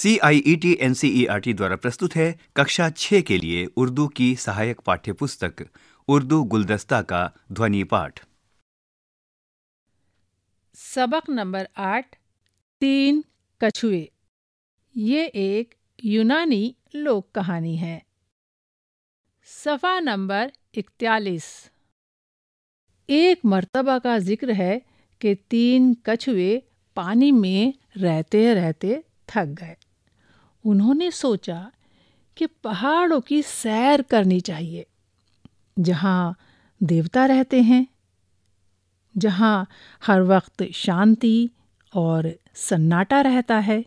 C I E T N C E R T द्वारा प्रस्तुत है कक्षा छः के लिए उर्दू की सहायक पाठ्य पुस्तक उर्दू गुलदस्ता का ध्वनि पाठ सबक नंबर आठ तीन कछुए ये एक यूनानी लोक कहानी है सफ़ा नंबर इकतालीस एक मर्तबा का जिक्र है कि तीन कछुए पानी में रहते रहते थक गए उन्होंने सोचा कि पहाड़ों की सैर करनी चाहिए जहाँ देवता रहते हैं जहाँ हर वक्त शांति और सन्नाटा रहता है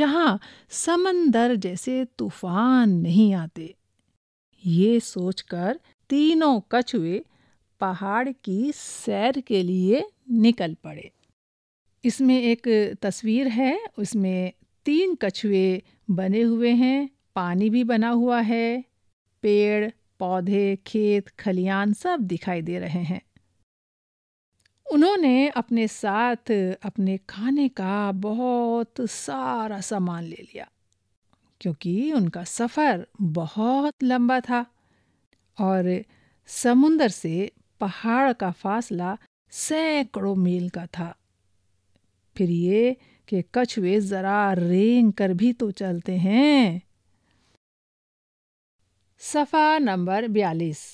जहाँ समंदर जैसे तूफान नहीं आते ये सोचकर तीनों कछुए पहाड़ की सैर के लिए निकल पड़े इसमें एक तस्वीर है उसमें तीन कछुए बने हुए हैं पानी भी बना हुआ है पेड़ पौधे खेत खलियान सब दिखाई दे रहे हैं उन्होंने अपने साथ अपने खाने का बहुत सारा सामान ले लिया क्योंकि उनका सफ़र बहुत लंबा था और समुंदर से पहाड़ का फासला सैकड़ों मील का था फिर ये कि कछुए जरा रेंग कर भी तो चलते हैं सफ़ा नंबर बयालीस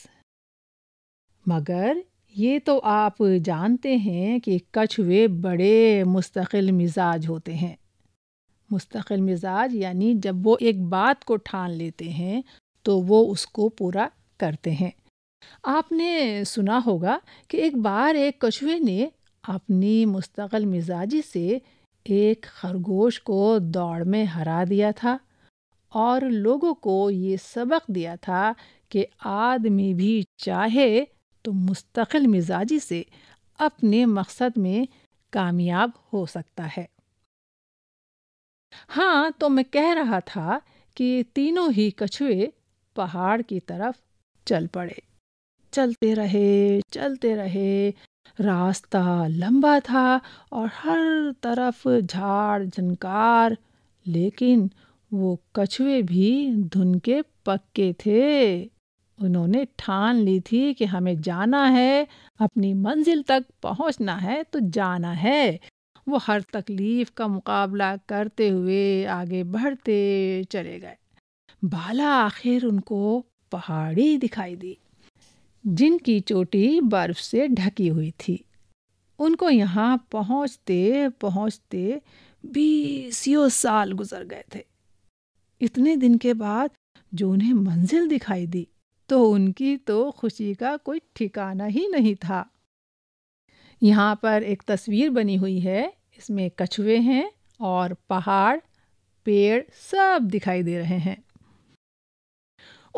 मगर ये तो आप जानते हैं कि कछुए बड़े मुस्तकिल मिजाज होते हैं मुस्तकिल मिजाज यानी जब वो एक बात को ठान लेते हैं तो वो उसको पूरा करते हैं आपने सुना होगा कि एक बार एक कछुए ने अपनी मुस्तकिल मिजाजी से एक खरगोश को दौड़ में हरा दिया था और लोगों को ये सबक दिया था कि आदमी भी चाहे तो मुस्तकिल मिजाजी से अपने मकसद में कामयाब हो सकता है हाँ तो मैं कह रहा था कि तीनों ही कछुए पहाड़ की तरफ चल पड़े चलते रहे चलते रहे रास्ता लंबा था और हर तरफ झाड़ झनकार लेकिन वो कछुए भी धुन के पक्के थे उन्होंने ठान ली थी कि हमें जाना है अपनी मंजिल तक पहुंचना है तो जाना है वो हर तकलीफ का मुकाबला करते हुए आगे बढ़ते चले गए बाला आखिर उनको पहाड़ी दिखाई दी जिनकी चोटी बर्फ से ढकी हुई थी उनको यहाँ पहुँचते पहुँचते बीसियों साल गुजर गए थे इतने दिन के बाद जो उन्हें मंजिल दिखाई दी तो उनकी तो खुशी का कोई ठिकाना ही नहीं था यहाँ पर एक तस्वीर बनी हुई है इसमें कछुए हैं और पहाड़ पेड़ सब दिखाई दे रहे हैं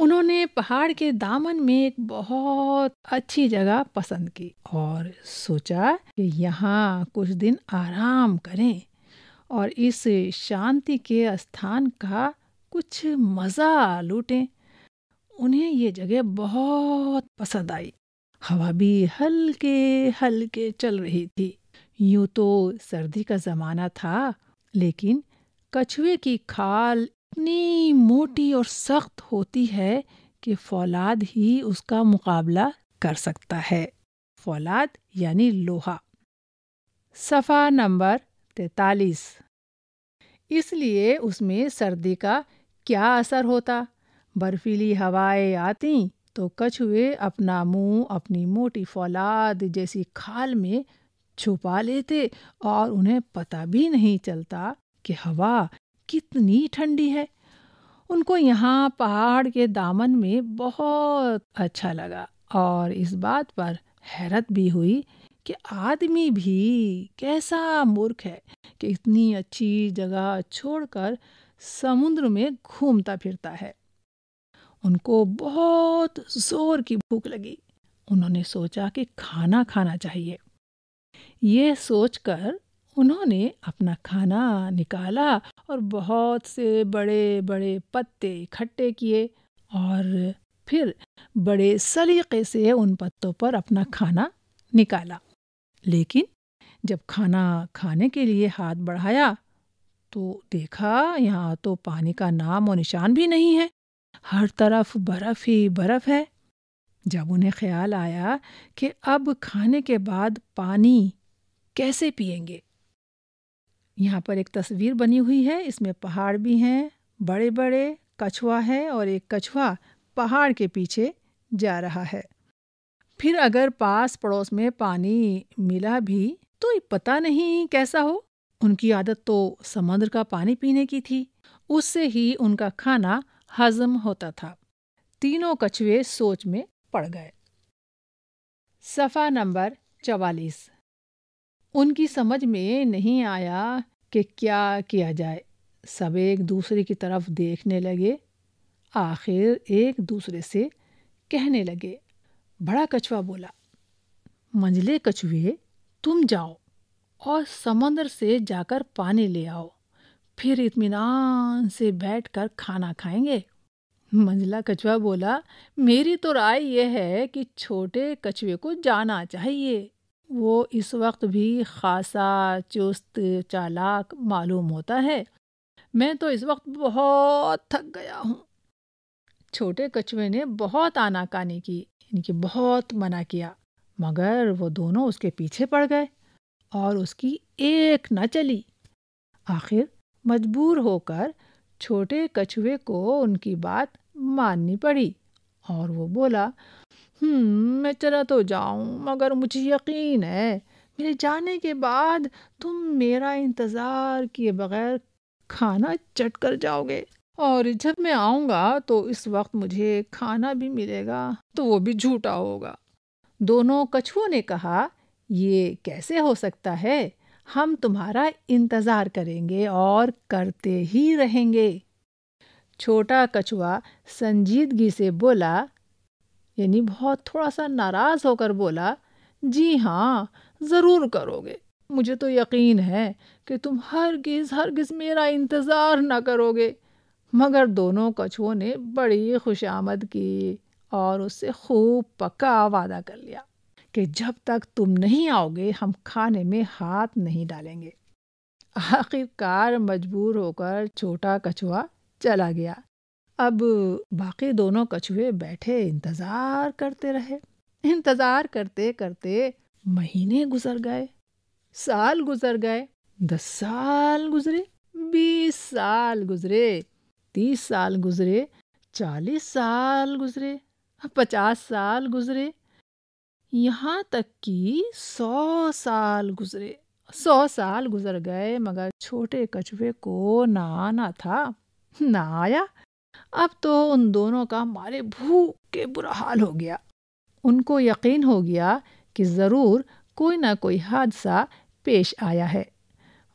उन्होंने पहाड़ के दामन में एक बहुत अच्छी जगह पसंद की और सोचा कि यहाँ कुछ दिन आराम करें और इस शांति के स्थान का कुछ मज़ा लूटें उन्हें ये जगह बहुत पसंद आई हवा भी हल्के हल्के चल रही थी यूं तो सर्दी का ज़माना था लेकिन कछुए की खाल इतनी मोटी और सख्त होती है कि फौलाद ही उसका मुकाबला कर सकता है फौलाद यानी लोहा सफ़ा नंबर तैतालीस इसलिए उसमें सर्दी का क्या असर होता बर्फीली हवाएं आती तो कछुए अपना मुंह अपनी मोटी फौलाद जैसी खाल में छुपा लेते और उन्हें पता भी नहीं चलता कि हवा कितनी ठंडी है उनको यहाँ पहाड़ के दामन में बहुत अच्छा लगा और इस बात पर हैरत भी हुई कि आदमी भी कैसा मूर्ख है कि इतनी अच्छी जगह छोड़कर समुद्र में घूमता फिरता है उनको बहुत जोर की भूख लगी उन्होंने सोचा कि खाना खाना चाहिए ये सोचकर उन्होंने अपना खाना निकाला और बहुत से बड़े बड़े पत्ते इकट्ठे किए और फिर बड़े सलीके से उन पत्तों पर अपना खाना निकाला लेकिन जब खाना खाने के लिए हाथ बढ़ाया तो देखा यहाँ तो पानी का नाम और निशान भी नहीं है हर तरफ बर्फ़ ही बर्फ़ है जब उन्हें ख्याल आया कि अब खाने के बाद पानी कैसे पिएंगे यहाँ पर एक तस्वीर बनी हुई है इसमें पहाड़ भी हैं बड़े बड़े कछुआ है और एक कछुआ पहाड़ के पीछे जा रहा है फिर अगर पास पड़ोस में पानी मिला भी तो पता नहीं कैसा हो उनकी आदत तो समुद्र का पानी पीने की थी उससे ही उनका खाना हजम होता था तीनों कछुए सोच में पड़ गए सफ़ा नंबर चवालीस उनकी समझ में नहीं आया कि क्या किया जाए सब एक दूसरे की तरफ देखने लगे आखिर एक दूसरे से कहने लगे बड़ा कछुआ बोला मंजले कछुए तुम जाओ और समंदर से जाकर पानी ले आओ फिर इतमान से बैठकर खाना खाएंगे मंजला कछुआ बोला मेरी तो राय यह है कि छोटे कछुए को जाना चाहिए वो इस वक्त भी खासा चुस्त चालाक मालूम होता है मैं तो इस वक्त बहुत थक गया हूँ छोटे कछुए ने बहुत आनाकानी की इनकी बहुत मना किया मगर वो दोनों उसके पीछे पड़ गए और उसकी एक न चली आखिर मजबूर होकर छोटे कछुए को उनकी बात माननी पड़ी और वो बोला हम्म, मैं चला तो जाऊं मगर मुझे यकीन है मेरे जाने के बाद तुम मेरा इंतज़ार किए बगैर खाना चट कर जाओगे और जब मैं आऊँगा तो इस वक्त मुझे खाना भी मिलेगा तो वो भी झूठा होगा दोनों कछुओं ने कहा ये कैसे हो सकता है हम तुम्हारा इंतज़ार करेंगे और करते ही रहेंगे छोटा कछुआ संजीदगी से बोला यानी बहुत थोड़ा सा नाराज़ होकर बोला जी हाँ ज़रूर करोगे मुझे तो यकीन है कि तुम हर हर गिज मेरा इंतज़ार ना करोगे मगर दोनों कछुओं ने बड़ी खुशामद की और उससे खूब पक्का वादा कर लिया कि जब तक तुम नहीं आओगे हम खाने में हाथ नहीं डालेंगे आखिरकार मजबूर होकर छोटा कछुआ चला गया अब बाकी दोनों कछुए बैठे इंतजार करते रहे इंतजार करते करते महीने गुजर गए साल गुजर गए दस साल गुजरे बीस साल गुजरे तीस साल गुजरे चालीस साल गुजरे पचास साल गुजरे यहाँ तक कि सौ साल गुजरे सौ साल गुजर गए मगर छोटे कछुए को ना आना था ना आया अब तो उन दोनों का मारे भूख के बुरा हाल हो गया उनको यकीन हो गया कि ज़रूर कोई ना कोई हादसा पेश आया है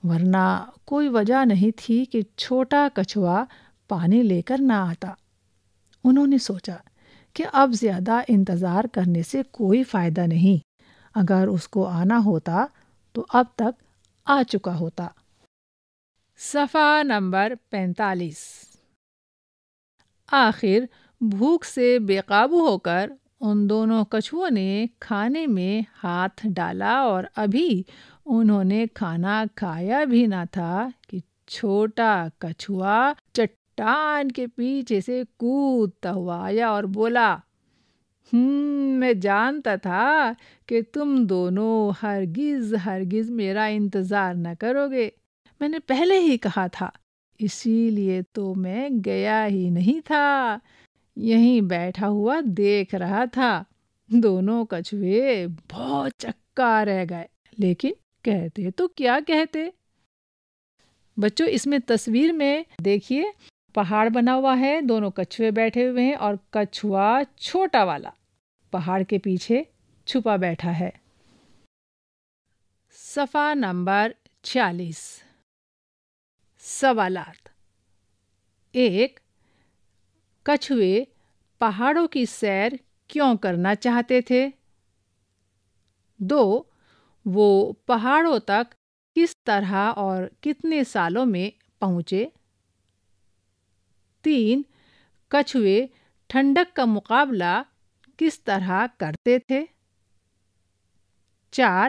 वरना कोई वजह नहीं थी कि छोटा कछुआ पानी लेकर ना आता उन्होंने सोचा कि अब ज़्यादा इंतज़ार करने से कोई फ़ायदा नहीं अगर उसको आना होता तो अब तक आ चुका होता सफ़ा नंबर पैंतालीस आखिर भूख से बेकाबू होकर उन दोनों कछुओं ने खाने में हाथ डाला और अभी उन्होंने खाना खाया भी ना था कि छोटा कछुआ चट्टान के पीछे से कूदता हुआ आया और बोला हम्म, मैं जानता था कि तुम दोनों हरगिज़ हरगिज़ मेरा इंतज़ार न करोगे मैंने पहले ही कहा था इसीलिए तो मैं गया ही नहीं था यहीं बैठा हुआ देख रहा था दोनों कछुए बहुत चक्का रह गए लेकिन कहते तो क्या कहते बच्चों इसमें तस्वीर में देखिए पहाड़ बना हुआ है दोनों कछुए बैठे हुए हैं और कछुआ छोटा वाला पहाड़ के पीछे छुपा बैठा है सफ़ा नंबर छियालीस सवालात एक कछुए पहाड़ों की सैर क्यों करना चाहते थे दो वो पहाड़ों तक किस तरह और कितने सालों में पहुंचे तीन कछुए ठंडक का मुकाबला किस तरह करते थे चार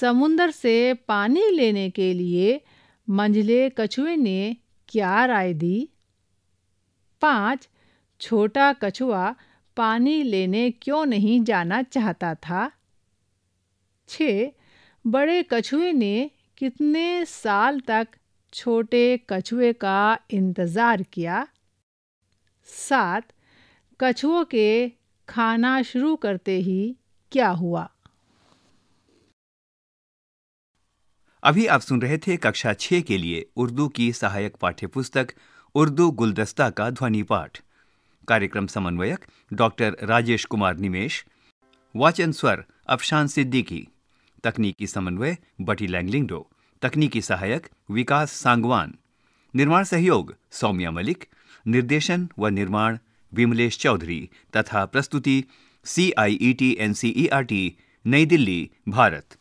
समुंदर से पानी लेने के लिए मंझले कछुए ने क्या राय दी पाँच छोटा कछुआ पानी लेने क्यों नहीं जाना चाहता था छ बड़े कछुए ने कितने साल तक छोटे कछुए का इंतज़ार किया सात कछुओं के खाना शुरू करते ही क्या हुआ अभी आप सुन रहे थे कक्षा छः के लिए उर्दू की सहायक पाठ्य पुस्तक उर्दू गुलदस्ता का ध्वनि पाठ कार्यक्रम समन्वयक डॉक्टर राजेश कुमार निमेश वाचन स्वर अफशान सिद्दीकी तकनीकी समन्वय बटी लैंगलिंगडो तकनीकी सहायक विकास सांगवान निर्माण सहयोग सौम्या मलिक निर्देशन व निर्माण विमलेश चौधरी तथा प्रस्तुति C I E T N C E R T New Delhi Bharat